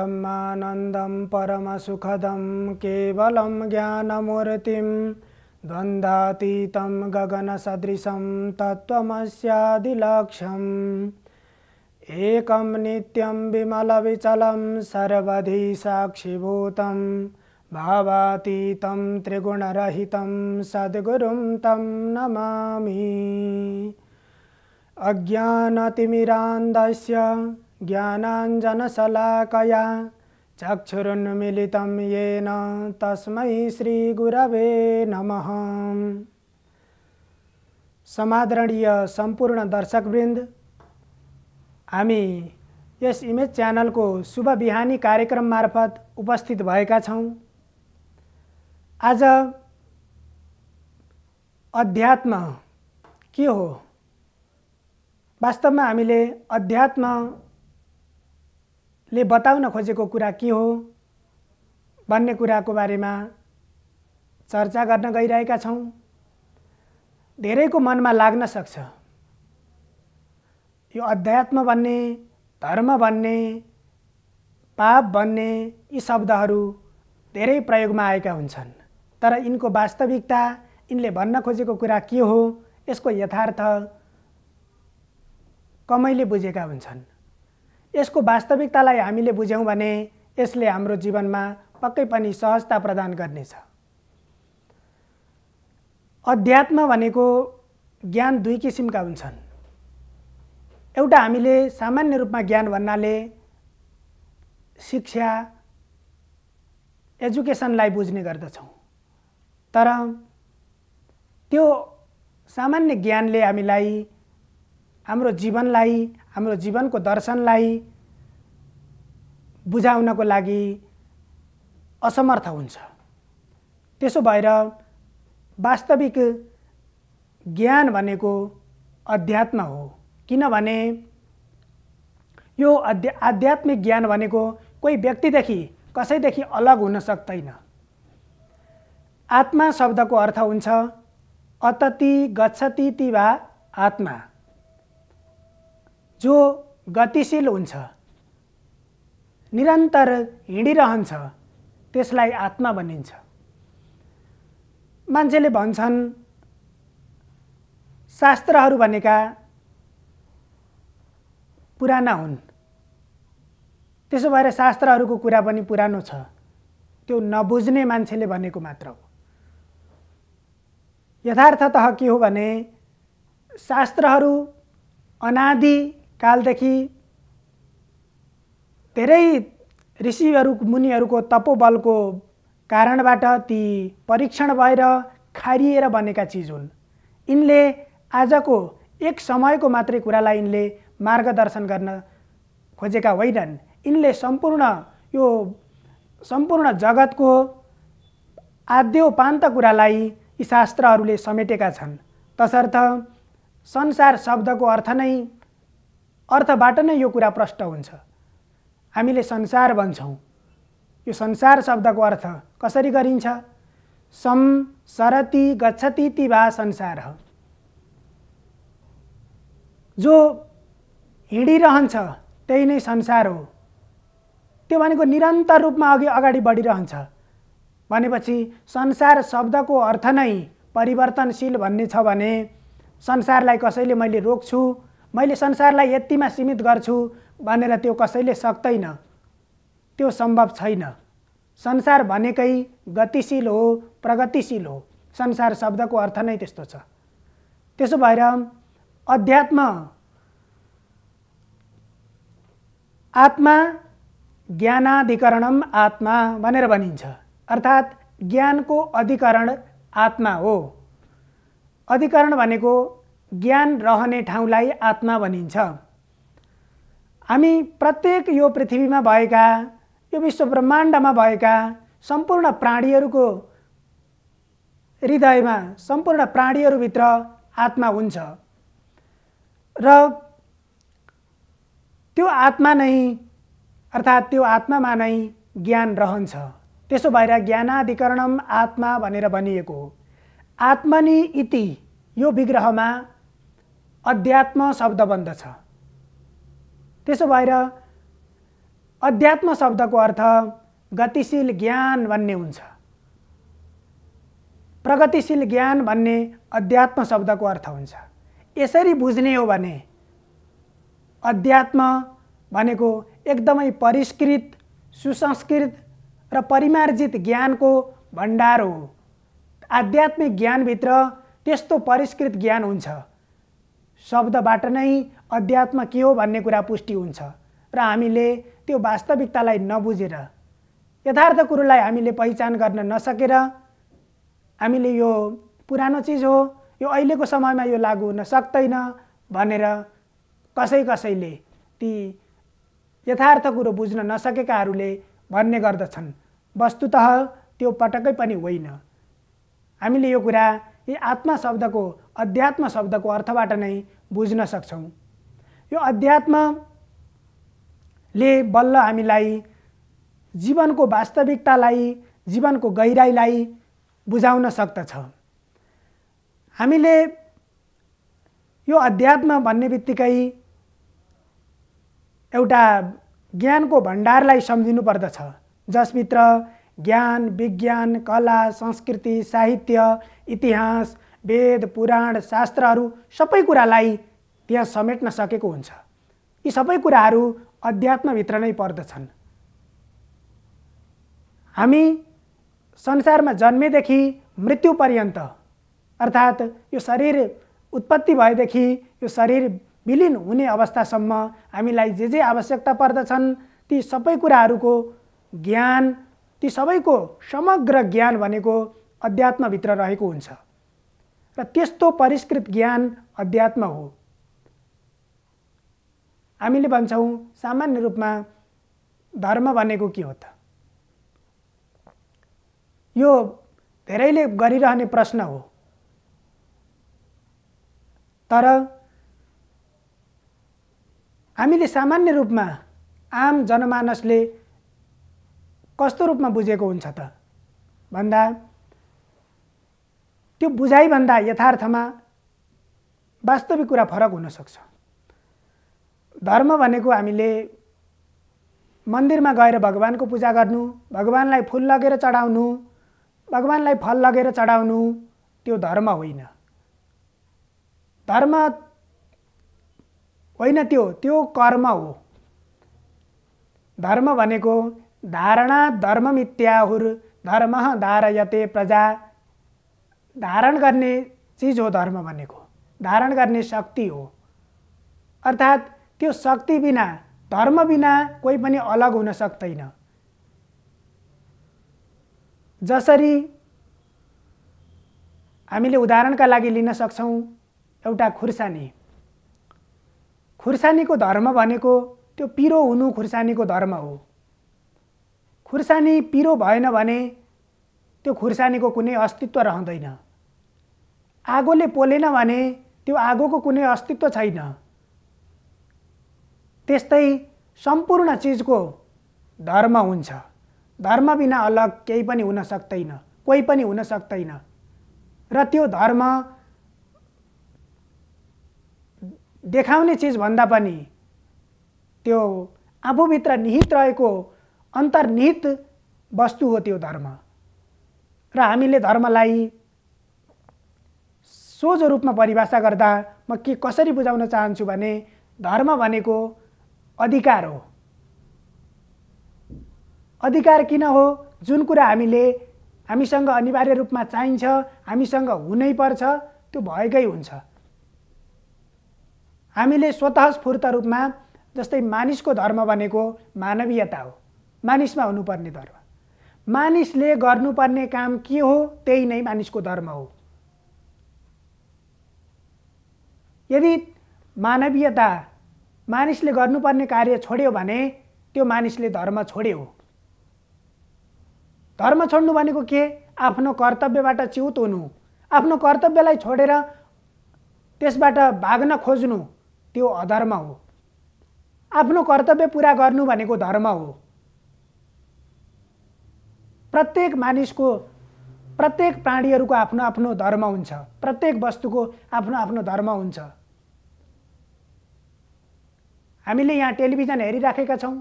ब्रह्मानन्दं परमसुखदं केवलं ज्ञानमूर्तिं द्वन्द्वातीतं गगनसदृशं तत्त्वमस्यादिलक्ष्यम् एकं नित्यं विमलविचलं सर्वधि साक्षिभूतं भावातीतं त्रिगुणरहितं सद्गुरुं तम नमा अज्ञानतिमिरान्दस्य ज्ञानाञ्जनशलाकया चक्षुरुन्मिलितं येन तस्मै श्रीगुरवे नमः समादरणीय सम्पूर्ण दर्शकवृन्द हामी यस इमेज च्यानलको शुभ बिहानी कार्यक्रम मार्फत उपस्थित भएका छौँ आज अध्यात्म के हो वास्तवमा हामीले अध्यात्म ले बताउन खोजेको कुरा के हो भन्ने कुराको बारेमा चर्चा गर्न गइरहेका छौँ धेरैको मनमा लाग्न सक्छ यो अध्यात्म भन्ने धर्म भन्ने पाप भन्ने यी शब्दहरू धेरै प्रयोगमा आएका हुन्छन् तर यिनको वास्तविकता यिनले भन्न खोजेको कुरा के हो यसको यथार्थ कमैले बुझेका हुन्छन् यसको वास्तविकतालाई हामीले बुझ्यौँ भने यसले हाम्रो जीवनमा पक्कै पनि सहजता प्रदान गर्नेछ अध्यात्म भनेको ज्ञान दुई किसिमका हुन्छन् एउटा हामीले सामान्य रूपमा ज्ञान भन्नाले शिक्षा एजुकेसनलाई बुझ्ने गर्दछौँ तर त्यो सामान्य ज्ञानले हामीलाई हाम्रो जीवनलाई हाम्रो जीवनको दर्शनलाई बुझाउनको लागि असमर्थ हुन्छ त्यसो भएर वास्तविक ज्ञान भनेको अध्यात्म हो किनभने यो अध्या आध्यात्मिक ज्ञान भनेको कोही व्यक्तिदेखि कसैदेखि अलग हुन सक्दैन आत्मा शब्दको अर्थ हुन्छ अतति गच्छति ती वा आत्मा जो गतिशील हुन्छ निरन्तर हिँडिरहन्छ त्यसलाई आत्मा भनिन्छ मान्छेले भन्छन् शास्त्रहरू भनेका पुराना हुन् त्यसो भएर शास्त्रहरूको कुरा पनि पुरानो छ त्यो नबुझ्ने मान्छेले भनेको मात्र हो यथार्थत के हो भने शास्त्रहरू अनादि कालदेखि धेरै ऋषिहरू मुनिहरूको तपोबलको कारणबाट ती परीक्षण भएर खारिएर बनेका चिज हुन् यिनले आजको एक समयको मात्रै कुरालाई यिनले मार्गदर्शन गर्न खोजेका होइनन् यिनले सम्पूर्ण यो सम्पूर्ण जगतको आद्योपान्त कुरालाई यी शास्त्रहरूले समेटेका छन् तसर्थ संसार शब्दको अर्थ नै अर्थबाट नै यो कुरा प्रष्ट हुन्छ हामीले संसार भन्छौँ यो संसार शब्दको अर्थ कसरी गरिन्छ सम सरति गच्छति ती भा संसार जो हिँडिरहन्छ त्यही नै संसार हो त्यो भनेको निरन्तर रूपमा अघि अगाडि बढिरहन्छ भनेपछि संसार शब्दको अर्थ नै परिवर्तनशील भन्ने छ भने संसारलाई कसैले मैले रोक्छु मैले संसारलाई यतिमा सीमित गर्छु भनेर त्यो कसैले सक्दैन त्यो सम्भव छैन संसार भनेकै गतिशील हो प्रगतिशील हो संसार शब्दको अर्थ नै त्यस्तो छ त्यसो भएर अध्यात्म आत्मा ज्ञानाधिकरणम आत्मा भनेर भनिन्छ अर्थात् ज्ञानको अधिकरण आत्मा हो अधिकरण भनेको ज्ञान रहने ठाउँलाई आत्मा भनिन्छ हामी प्रत्येक यो पृथ्वीमा भएका यो विश्व ब्रह्माण्डमा भएका सम्पूर्ण प्राणीहरूको हृदयमा सम्पूर्ण प्राणीहरूभित्र आत्मा हुन्छ र त्यो आत्मा नै अर्थात् त्यो आत्मामा नै ज्ञान रहन्छ त्यसो भएर ज्ञानाधिकरणम आत्मा भनेर भनिएको हो आत्मनि इति यो विग्रहमा अध्यात्म शब्द छ त्यसो भएर अध्यात्म शब्दको अर्थ गतिशील ज्ञान भन्ने हुन्छ प्रगतिशील ज्ञान भन्ने अध्यात्म शब्दको अर्थ हुन्छ यसरी बुझ्ने हो भने अध्यात्म भनेको एकदमै परिष्कृत सुसंस्कृत र परिमार्जित ज्ञानको भण्डार हो आध्यात्मिक ज्ञानभित्र त्यस्तो परिष्कृत ज्ञान हुन्छ शब्दबाट नै अध्यात्म के हो भन्ने कुरा पुष्टि हुन्छ र हामीले त्यो वास्तविकतालाई नबुझेर यथार्थ कुरोलाई हामीले पहिचान गर्न नसकेर हामीले यो पुरानो चिज हो यो अहिलेको समयमा यो लागु हुन सक्दैन भनेर कसै कसैले ती यथार्थ कुरो बुझ्न नसकेकाहरूले भन्ने गर्दछन् वस्तुत त्यो पटक्कै पनि होइन हामीले यो कुरा यी आत्मा शब्दको अध्यात्म शब्दको अर्थबाट नै बुझ्न सक्छौँ यो अध्यात्मले बल्ल हामीलाई जीवनको वास्तविकतालाई जीवनको गहिराईलाई बुझाउन सक्दछ हामीले यो अध्यात्म भन्ने बित्तिकै एउटा ज्ञानको भण्डारलाई सम्झिनु पर्दछ जसभित्र ज्ञान विज्ञान कला संस्कृति साहित्य इतिहास वेद पुराण शास्त्रहरू सबै कुरालाई त्यहाँ समेट्न सकेको हुन्छ यी सबै कुराहरू अध्यात्मभित्र नै पर्दछन् हामी संसारमा जन्मेदेखि मृत्यु पर्यन्त अर्थात् यो शरीर उत्पत्ति भएदेखि यो शरीर विलिन हुने अवस्थासम्म हामीलाई जे जे आवश्यकता पर्दछन् ती सबै कुराहरूको ज्ञान ती सबैको समग्र ज्ञान भनेको अध्यात्मभित्र रहेको हुन्छ र त्यस्तो परिष्कृत ज्ञान अध्यात्म हो हामीले भन्छौँ सामान्य रूपमा धर्म भनेको के हो त यो धेरैले गरिरहने प्रश्न हो तर हामीले सामान्य रूपमा आम जनमानसले कस्तो रूपमा बुझेको हुन्छ त भन्दा त्यो बुझाइभन्दा यथार्थमा वास्तविक कुरा फरक हुनसक्छ धर्म भनेको हामीले मन्दिरमा गएर भगवान्को पूजा गर्नु भगवान्लाई फुल लगेर चढाउनु भगवान्लाई फल लगेर चढाउनु त्यो धर्म होइन धर्म होइन त्यो त्यो कर्म हो धर्म भनेको धारणा धर्म धर्ममित्याहुर धर्म धारयते प्रजा धारण गर्ने चिज हो धर्म भनेको धारण गर्ने शक्ति हो अर्थात् त्यो शक्ति बिना धर्म बिना कोही पनि अलग हुन सक्दैन जसरी हामीले उदाहरणका लागि लिन सक्छौँ एउटा खुर्सानी खुर्सानीको धर्म भनेको त्यो पिरो हुनु खुर्सानीको धर्म हो खुर्सानी पिरो भएन भने त्यो खुर्सानीको कुनै अस्तित्व रहँदैन आगोले पोलेन भने त्यो आगोको कुनै अस्तित्व छैन त्यस्तै सम्पूर्ण चिजको धर्म हुन्छ धर्म बिना अलग केही पनि हुन सक्दैन कोही पनि हुन सक्दैन र त्यो धर्म देखाउने चिजभन्दा पनि त्यो आफूभित्र निहित रहेको अन्तर्निहित वस्तु हो त्यो धर्म र हामीले धर्मलाई सोझो रूपमा परिभाषा गर्दा म के कसरी बुझाउन चाहन्छु भने धर्म भनेको अधिकार हो अधिकार किन हो जुन कुरा हामीले हामीसँग अनिवार्य रूपमा चाहिन्छ हामीसँग हुनै पर्छ त्यो भएकै हुन्छ हामीले स्वतस्फूर्त स्फूर्त रूपमा जस्तै मानिसको धर्म भनेको मानवीयता हो मानिसमा हुनुपर्ने धर्म मानिसले गर्नुपर्ने काम के हो त्यही नै मानिसको धर्म हो यदि मानवीयता मानिसले गर्नुपर्ने कार्य छोड्यो भने त्यो मानिसले धर्म छोड्यो धर्म छोड्नु भनेको के आफ्नो कर्तव्यबाट च्युत हुनु आफ्नो कर्तव्यलाई छोडेर त्यसबाट भाग्न खोज्नु त्यो अधर्म हो आफ्नो कर्तव्य पुरा गर्नु भनेको धर्म हो प्रत्येक मानिसको प्रत्येक प्राणीहरूको आफ्नो आफ्नो धर्म हुन्छ प्रत्येक वस्तुको आफ्नो आफ्नो धर्म हुन्छ हामीले यहाँ टेलिभिजन हेरिराखेका छौँ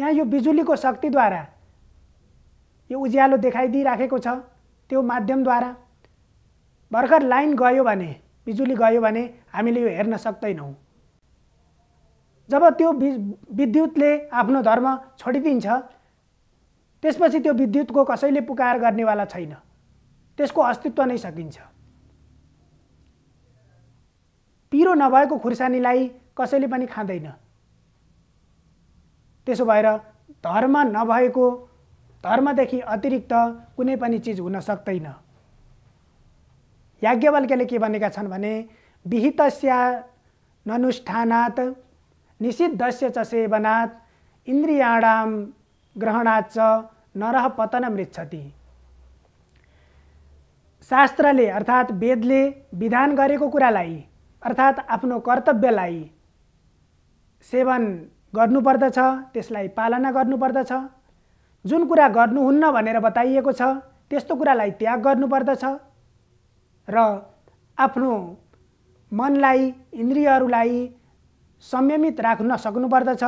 यहाँ यो बिजुलीको शक्तिद्वारा यो उज्यालो देखाइदिइराखेको छ त्यो माध्यमद्वारा भर्खर लाइन गयो भने बिजुली गयो भने हामीले यो हेर्न सक्दैनौँ जब त्यो विद्युतले आफ्नो धर्म छोडिदिन्छ त्यसपछि त्यो विद्युतको कसैले पुकार गर्नेवाला छैन त्यसको अस्तित्व नै सकिन्छ पिरो नभएको खुर्सानीलाई कसैले पनि खाँदैन त्यसो भएर धर्म नभएको धर्मदेखि अतिरिक्त कुनै पनि चिज हुन सक्दैन याज्ञवल्क्यले के भनेका छन् भने विहितस्या ननुष्ठानात् निषिद्धस्य च सेवनात् इन्द्रियाणां ग्रहणाच्च नरह पतनमृच्छति शास्त्रले अर्थात् वेदले विधान गरेको कुरालाई अर्थात् आफ्नो कर्तव्यलाई सेवन गर्नुपर्दछ त्यसलाई पालना गर्नुपर्दछ जुन कुरा गर्नुहुन्न भनेर बताइएको छ त्यस्तो कुरालाई त्याग गर्नुपर्दछ र आफ्नो मनलाई इन्द्रियहरूलाई संयमित राख्न सक्नुपर्दछ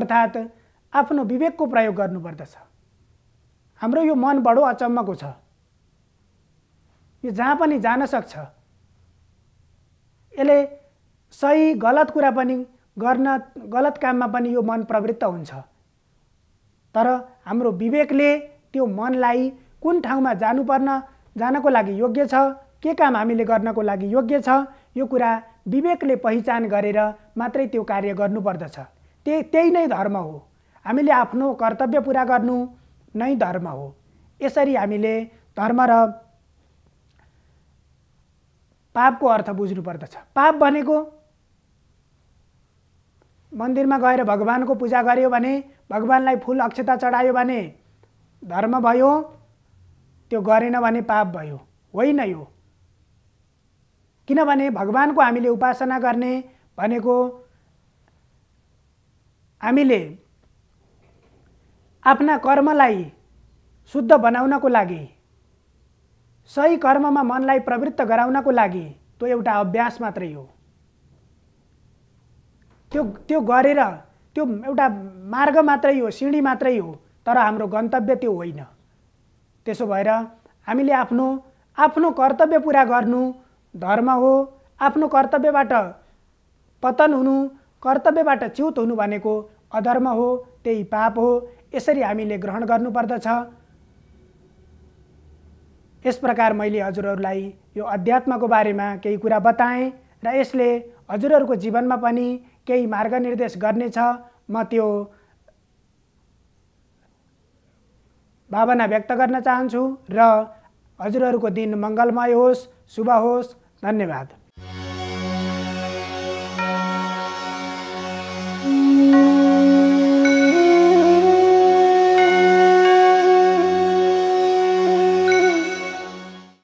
अर्थात् आफ्नो विवेकको प्रयोग गर्नुपर्दछ हाम्रो यो मन बडो अचम्मको छ यो जहाँ पनि जान सक्छ यसले सही गलत कुरा पनि गर्न गलत काममा पनि यो मन प्रवृत्त हुन्छ तर हाम्रो विवेकले त्यो मनलाई कुन ठाउँमा जानुपर्न जानको लागि योग्य छ के काम हामीले गर्नको लागि योग्य छ यो कुरा विवेकले पहिचान गरेर मात्रै त्यो कार्य गर्नुपर्दछ त्यही त्यही नै धर्म हो हामीले आफ्नो कर्तव्य पुरा गर्नु नै धर्म हो यसरी हामीले धर्म र पापको अर्थ बुझ्नुपर्दछ पाप भनेको मन्दिरमा गएर भगवानको पूजा गर्यो भने भगवान्लाई फुल अक्षता चढायो भने धर्म भयो त्यो गरेन भने पाप भयो होइन यो किनभने भगवान्को हामीले उपासना गर्ने भनेको हामीले आफ्ना कर्मलाई शुद्ध बनाउनको लागि सही कर्ममा मनलाई प्रवृत्त गराउनको लागि त्यो एउटा अभ्यास मात्रै हो त्यो त्यो गरेर त्यो एउटा मार्ग मात्रै हो सिँढी मात्रै हो तर हाम्रो गन्तव्य त्यो होइन त्यसो भएर हामीले आफ्नो आफ्नो कर्तव्य पुरा गर्नु धर्म हो आफ्नो कर्तव्यबाट पतन हुनु कर्तव्यबाट च्युत हुनु भनेको अधर्म हो त्यही पाप हो यसरी हामीले ग्रहण गर्नुपर्दछ यस प्रकार मैले हजुरहरूलाई यो अध्यात्मको बारेमा केही कुरा बताएँ र यसले हजुरहरूको जीवनमा पनि केही मार्गनिर्देश गर्नेछ म त्यो भावना व्यक्त गर्न चाहन्छु र हजुरहरूको दिन मङ्गलमय होस् शुभ होस् धन्यवाद